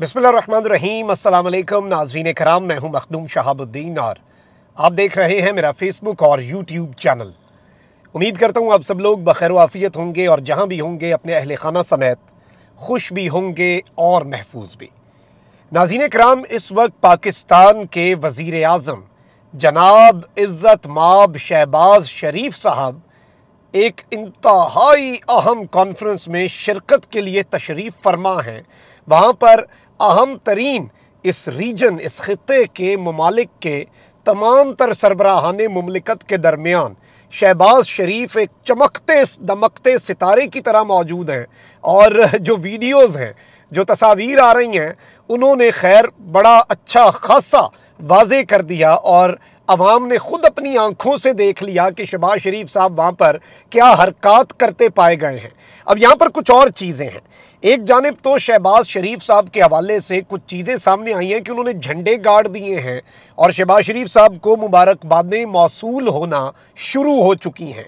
बिसमीम अल्लाम नाजरीन कराम मैं हूं मखदूम शहाबुद्दीन और आप देख रहे हैं मेरा फ़ेसबुक और यूट्यूब चैनल उम्मीद करता हूं आप सब लोग बखैर आफ़ियत होंगे और जहां भी होंगे अपने अहल खाना समेत खुश भी होंगे और महफूज भी नाजीन कराम इस वक्त पाकिस्तान के वज़ी अजम जनाब इज़्ज़त माब शहबाज शरीफ साहब एक इंतहाई अहम कॉन्फ्रेंस में शिरकत के लिए तशरीफ़ फरमा हैं वहाँ पर अहम तरीन इस रीजन इस खत्े के ममालिक के तमाम तर सरबराहान ममलिकत के दरमियान शहबाज शरीफ एक चमकते दमकते सितारे की तरह मौजूद हैं और जो वीडियोज़ हैं जो तस्वीर आ रही हैं उन्होंने खैर बड़ा अच्छा खासा वाजे कर दिया और अवाम ने खुद अपनी आंखों से देख लिया कि शबाज शरीफ साहब वहाँ पर क्या हरकत करते पाए गए हैं अब यहाँ पर कुछ और चीज़ें हैं एक जानब तो शहबाज शरीफ साहब के हवाले से कुछ चीज़ें सामने आई हैं कि उन्होंने झंडे गाड़ दिए हैं और शहबाज शरीफ साहब को मुबारकबादें मौसू होना शुरू हो चुकी हैं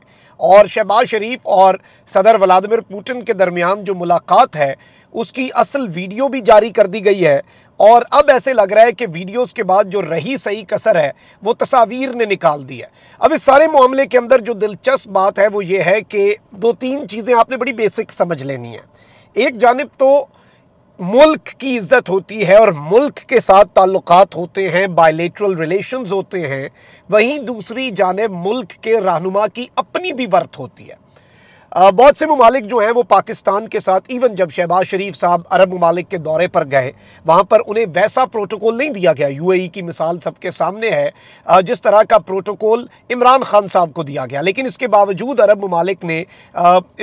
और शहबाज शरीफ और सदर व्लादिमिर पुतिन के दरमियान जो मुलाकात है उसकी असल वीडियो भी जारी कर दी गई है और अब ऐसे लग रहा है कि वीडियोस के बाद जो रही सही कसर है वो तस्वीर ने निकाल दी है अब इस सारे मामले के अंदर जो दिलचस्प बात है वो ये है कि दो तीन चीज़ें आपने बड़ी बेसिक समझ लेनी है एक जानब तो मुल्क की इज्जत होती है और मुल्क के साथ ताल्लुकात होते हैं बायलेटरल रिलेशंस होते हैं वहीं दूसरी जानब मुल्क के रहनुमा की अपनी भी वर्थ होती है बहुत से ममालिक जो हैं वो पाकिस्तान के साथ इवन जब शहबाज शरीफ साहब अरब ममालिक के दौरे पर गए वहाँ पर उन्हें वैसा प्रोटोकॉल नहीं दिया गया यूएई की मिसाल सबके सामने है जिस तरह का प्रोटोकॉल इमरान खान साहब को दिया गया लेकिन इसके बावजूद अरब ममालिक ने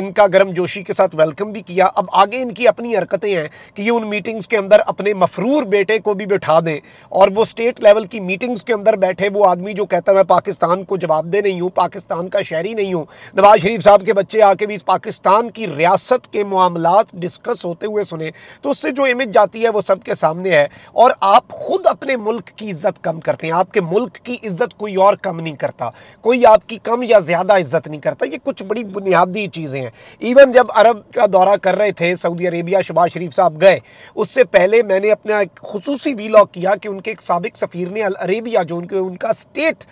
इनका गर्म जोशी के साथ वेलकम भी किया अब आगे इनकी अपनी हरकतें हैं कि ये उन मीटिंग्स के अंदर अपने मफरूर बेटे को भी बैठा दें और वो स्टेट लेवल की मीटिंग्स के अंदर बैठे वो आदमी जो कहता है मैं पाकिस्तान को जवाबदेह नहीं हूँ पाकिस्तान का शहरी नहीं हूँ नवाज शरीफ साहब के बच्चे आ के बीच पाकिस्तान की रियासत के मामला डिस्कस होते हुए सुने तो उससे जो इमेज जाती है वो सबके सामने है और आप खुद अपने मुल्क की इज्जत कम करते हैं आपके मुल्क की इज्जत कोई और कम नहीं करता कोई आपकी कम या ज़्यादा इज्जत नहीं करता ये कुछ बड़ी बुनियादी चीज़ें हैं इवन जब अरब का दौरा कर रहे थे सऊदी अरेबिया शबाज शरीफ साहब गए उससे पहले मैंने अपना एक खसूसी वीलॉग किया कि उनके एक सबक सफ़ीर ने अल अरेबिया जो उनके उनका स्टेट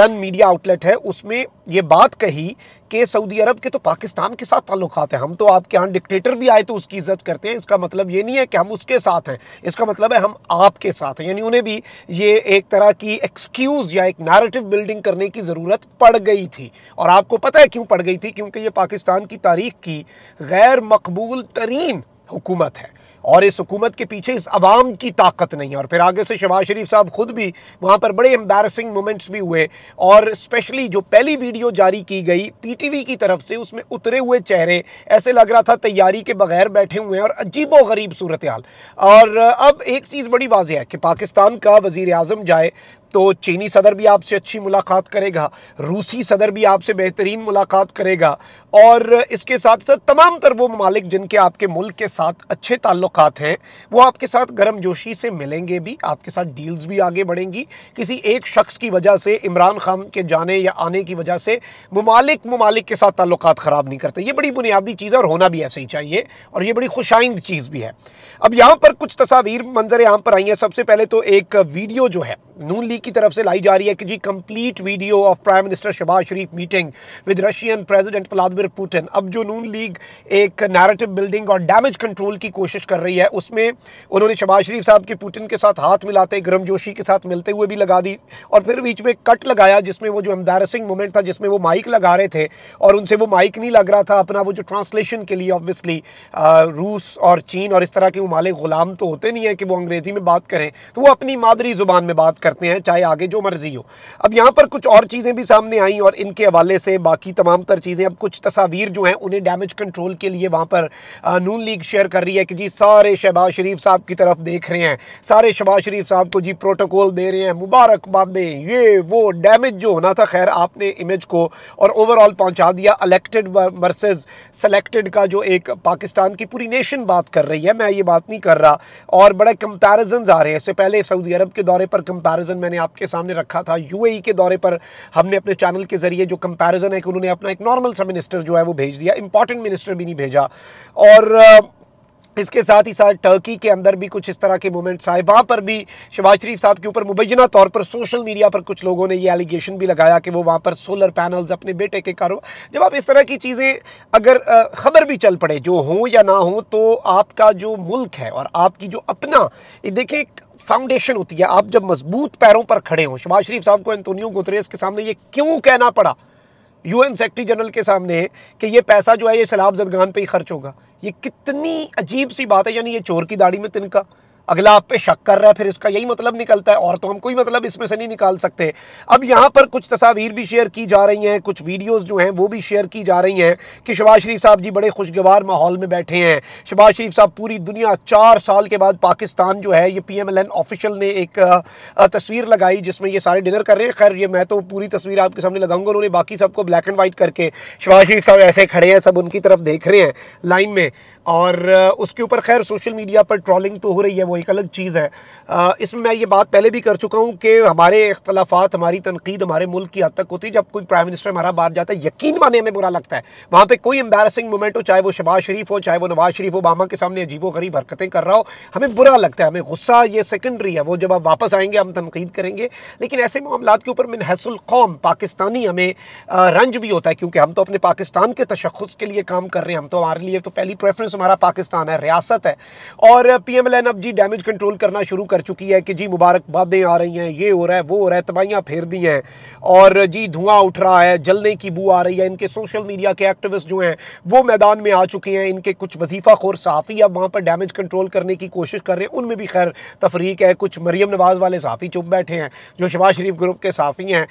रन मीडिया आउटलेट है उसमें ये बात कही कि सऊदी अरब के तो पाकिस्तान के साथ ताल्लुक हैं हम तो आपके यहाँ डिक्टेटर भी आए तो उसकी इज्जत करते हैं इसका मतलब ये नहीं है कि हम उसके साथ हैं इसका मतलब है हम आपके साथ हैं यानी उन्हें भी ये एक तरह की एक्सक्यूज़ या एक नैरेटिव बिल्डिंग करने की ज़रूरत पड़ गई थी और आपको पता है क्यों पड़ गई थी क्योंकि ये पाकिस्तान की तारीख की गैर मकबूल तरीन हुकूमत है और इस हुकूमत के पीछे इस आवाम की ताकत नहीं है और फिर आगे से शबाज़ शरीफ साहब ख़ुद भी वहाँ पर बड़े एम्बेरसिंग मोमेंट्स भी हुए और स्पेशली जो पहली वीडियो जारी की गई पीटीवी की तरफ से उसमें उतरे हुए चेहरे ऐसे लग रहा था तैयारी के बगैर बैठे हुए हैं और अजीबो गरीब सूरत हाल और अब एक चीज़ बड़ी वाजह है कि पाकिस्तान का वज़ी अजम जाए तो चीनी सदर भी आपसे अच्छी मुलाकात करेगा रूसी सदर भी आपसे बेहतरीन मुलाकात करेगा और इसके साथ साथ तमाम तर वो ममालिक जिनके आपके मुल्क के साथ अच्छे ताल्लुक हैं वो आपके साथ गर्म जोशी से मिलेंगे भी आपके साथ डील्स भी आगे बढ़ेंगी किसी एक शख्स की वजह से इमरान खान के जाने या आने की वजह से ममालिक ममालिक के साथ ताल्लुक ख़राब नहीं करते ये बड़ी बुनियादी चीज़ है और होना भी ऐसे ही चाहिए और ये बड़ी खुशाइंद चीज़ भी है अब यहाँ पर कुछ तस्वीर मंजर यहाँ पर आई हैं सबसे पहले तो एक वीडियो जो है नून ली ईडी की तरफ से लाई जा रही है कि जी complete video of prime minister Shahbaz Sharif meeting with Russian president Vladimir Putin अब जो नून लीग एक नैरेटिव बिल्डिंग और डैमेज कंट्रोल की कोशिश कर रही है उसमें उन्होंने शबाज शरीफ साहब के पुतिन के साथ हाथ मिलाते गर्मजोशी के साथ मिलते हुए भी लगा दी और फिर बीच में कट लगाया जिसमें वो जो एम्बेरसिंग मोमेंट था जिसमें वो माइक लगा रहे थे और उनसे वो माइक नहीं लग रहा था अपना वो जो ट्रांसलेशन के लिए ऑब्वियसली रूस और चीन और इस तरह के ममालिक ग़ुलाम तो होते नहीं है कि वो अंग्रेज़ी में बात करें तो वो अपनी मादरी ज़ुबान में बात करते हैं चाहे आगे जो मर्जी हो अब यहाँ पर कुछ और चीज़ें भी सामने आई और इनके हवाले से बाकी तमाम तर चीज़ें अब कुछ तस्वीर जो हैं उन्हें डैमेज कंट्रोल के लिए वहाँ पर नून लीग शेयर कर रही है कि जी सारे शहबाज शरीफ साहब की तरफ देख रहे हैं सारे शहबाज शरीफ साहब को जी प्रोटोकॉल दे रहे हैं मुबारकबादें ये वो डैमेज जो होना था खैर आपने इमेज को और ओवरऑल पहुँचा दिया अलेक्टेड वर्सेज सेलेक्टेड का जो एक पाकिस्तान की पूरी नेशन बात कर रही है मैं ये बात नहीं कर रहा और बड़े कंपेरिजन आ रहे हैं इससे पहले सऊदी अरब के दौरे पर कंपेरिजन मैंने मैंने आपके सामने रखा था यूएई e के दौरे पर हमने अपने चैनल के ज़रिए जो कंपैरिजन है कि उन्होंने अपना एक नॉर्मल सा मिनिस्टर जो है वो भेज दिया इंपॉर्टेंट मिनिस्टर भी नहीं भेजा और इसके साथ ही साथ टर्की के अंदर भी कुछ इस तरह के मूवमेंट्स आए वहाँ पर भी शबाज शरीफ साहब के ऊपर मुबैना तौर पर सोशल मीडिया पर कुछ लोगों ने ये एलिगेशन भी लगाया कि वो वहाँ पर सोलर पैनल्स अपने बेटे के कारो जब आप इस तरह की चीज़ें अगर ख़बर भी चल पड़े जो हों या ना हो तो आपका जो मुल्क है और आपकी जो अपना देखिए फाउंडेशन होती है आप जब मजबूत पैरों पर खड़े हों शबाज शरीफ साहब को एंतोनियो गुतरेस के सामने ये क्यों कहना पड़ा यूएन सेक्रेटरी जनरल के सामने कि ये पैसा जो है ये सैलाब जदगान पर ही खर्च होगा ये कितनी अजीब सी बात है यानी ये चोर की दाढ़ी में तिनका अगला आप पे शक कर रहा है फिर इसका यही मतलब निकलता है और तो हम कोई मतलब इसमें से नहीं निकाल सकते अब यहाँ पर कुछ तस्वीर भी शेयर की जा रही हैं कुछ वीडियोस जो हैं वो भी शेयर की जा रही हैं कि शबाज शरीफ साहब जी बड़े खुशगवार माहौल में बैठे हैं शबाज शरीफ साहब पूरी दुनिया चार साल के बाद पाकिस्तान जो है ये पी एम ऑफिशियल ने एक तस्वीर लगाई जिसमें ये सारे डिनर कर रहे हैं खैर ये मैं तो पूरी तस्वीर आपके सामने लगाऊंगा उन्होंने बाकी सबको ब्लैक एंड वाइट करके शबाज शरीफ साहब ऐसे खड़े हैं सब उनकी तरफ देख रहे हैं लाइन में और उसके ऊपर खैर सोशल मीडिया पर ट्रॉलिंग तो हो रही है वो एक अलग चीज़ है इसमें मैं ये बात पहले भी कर चुका हूँ कि हमारे अख्तलाफात हमारी तनकीद हमारे मुल्क की हद तक होती है जब कोई प्राइम मिनिस्टर हमारा बाहर जाता है यकीन माने हमें बुरा लगता है वहाँ पर कोई एम्बेसिंग मोमेंट हो चाहे वो शबाज शरीफ हो चाहे वो नवाज शरीफ ओबामा के सामने अजीबो गरीब हरकतें कर रहा हो हमें बुरा लगता है हमें गुस्सा ये सेकेंडरी है वो जब आप वापस आएंगे हम तनकीद करेंगे लेकिन ऐसे मामला के ऊपर मिनहसल कौम पाकिस्तानी हमें रंज भी होता है क्योंकि हम तो अपने पाकिस्तान के तशखस के लिए काम कर रहे हैं हम तो हमारे लिए तो पहली प्रेफरेंस हमारा पाकिस्तान है रियासत है और पी एम एल एन अब जी डैमेज कंट्रोल करना शुरू कर चुकी है कि जी मुबारकबादें आ रही हैं ये हो रहा है वो हो रहा है तबाहियाँ फेर दी हैं और जी धुआं उठ रहा है जलने की बू आ रही है इनके सोशल मीडिया के एक्टिविस्ट जो हैं वो मैदान में आ चुके हैं इनके कुछ वजीफ़ा खोर सहाफ़ी अब वहाँ पर डैमेज कंट्रोल करने की कोशिश कर रहे हैं उनमें भी खैर तफरीक है कुछ मरीम नवाज़ वाले सहाफ़ी चुप बैठे हैं जो शबाज शरीफ ग्रुप के सहाफ़ी हैं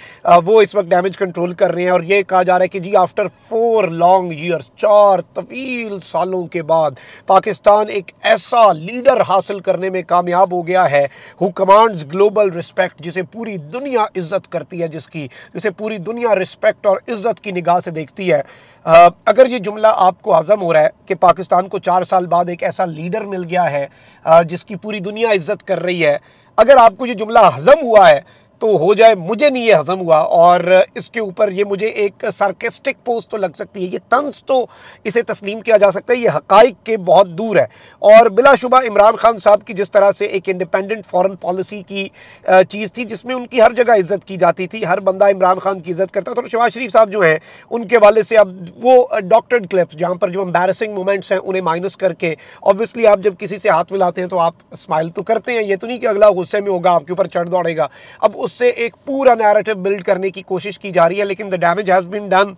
वो इस वक्त डैमेज कंट्रोल कर रहे हैं और ये कहा जा रहा है कि जी आफ्टर फोर लॉन्ग ईयर्स चार तवील सालों के बाद पाकिस्तान एक ऐसा लीडर हासिल करने करने में कामयाब हो गया है हु कमांड्स ग्लोबल रिस्पेक्ट जिसे पूरी दुनिया इज्जत करती है जिसकी जिसे पूरी दुनिया रिस्पेक्ट और इज्जत की निगाह से देखती है आ, अगर ये जुमला आपको हज़म हो रहा है कि पाकिस्तान को चार साल बाद एक ऐसा लीडर मिल गया है आ, जिसकी पूरी दुनिया इज्जत कर रही है अगर आपको ये जुमला हज़म हुआ है तो हो जाए मुझे नहीं ये हजम हुआ और इसके ऊपर ये मुझे एक सार्केस्टिक पोस्ट तो लग सकती है ये तंस तो इसे तस्लीम किया जा सकता है ये हकाइक के बहुत दूर है और बिलाशुबा इमरान खान साहब की जिस तरह से एक इंडिपेंडेंट फॉरेन पॉलिसी की चीज़ थी जिसमें उनकी हर जगह इज्जत की जाती थी हर बंदा इमरान खान की इज्जत करता था और शबाज शरीफ साहब जो हैं उनके वाले से अब वो डॉक्टर्ड क्लिप्स जहाँ पर जो एम्बेरसिंग मोमेंट्स हैं उन्हें माइनस करके ऑब्वियसली आप जब किसी से हाथ मिलाते हैं तो आप स्माइल तो करते हैं ये तो नहीं कि अगला गुस्से में होगा आपके ऊपर चढ़ दौड़ेगा अब उससे एक पूरा नैरेटिव बिल्ड करने की कोशिश की जा रही है लेकिन the damage has been done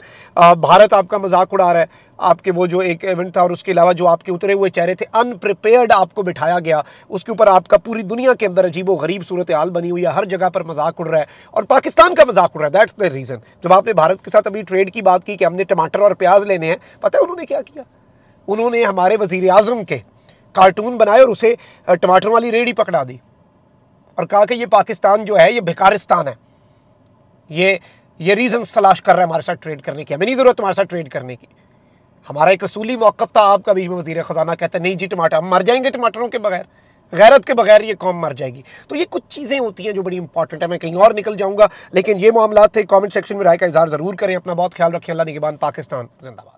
Bharat आपका मजाक उड़ा रहा है आपके वो जो एक इवेंट था और उसके अलावा जो आपके उतरे हुए चेहरे थे अनप्रिपेयर्ड आपको बिठाया गया उसके ऊपर आपका पूरी दुनिया के अंदर अजीब गरीब सूरत हाल बनी हुई है हर जगह पर मजाक उड़ रहा है और पाकिस्तान का मजाक उड़ रहा है दैट्स द रीज़न जब आपने भारत के साथ अभी ट्रेड की बात की कि हमने टमाटर और प्याज लेने हैं पता है उन्होंने क्या किया उन्होंने हमारे वजीर के कार्टून बनाए और उसे टमाटर वाली रेडी पकड़ा दी और कहा कि ये पाकिस्तान जो है ये भिकारिस्तान है ये ये रीज़न तलाश कर रहा है हमारे साथ ट्रेड करने की हमें नहीं ज़रूरत हमारे साथ ट्रेड करने की हमारा एक असूली मौकफ था आपका भी वजी ख़जाना कहता है नहीं जी टमाटर हम मर जाएंगे टमाटरों के बगैर गैरत के बगैर ये कौम मर जाएगी तो ये कुछ चीज़ें होती हैं जो बड़ी इंपॉर्टेंट है मैं कहीं और निकल जाऊँगा लेकिन ये मामला थे कमेंट सेक्शन में राय का इजहार ज़रूर करें अपना बहुत ख्याल रखें अल्लाह निगबान पाकिस्तान जिंदाबाद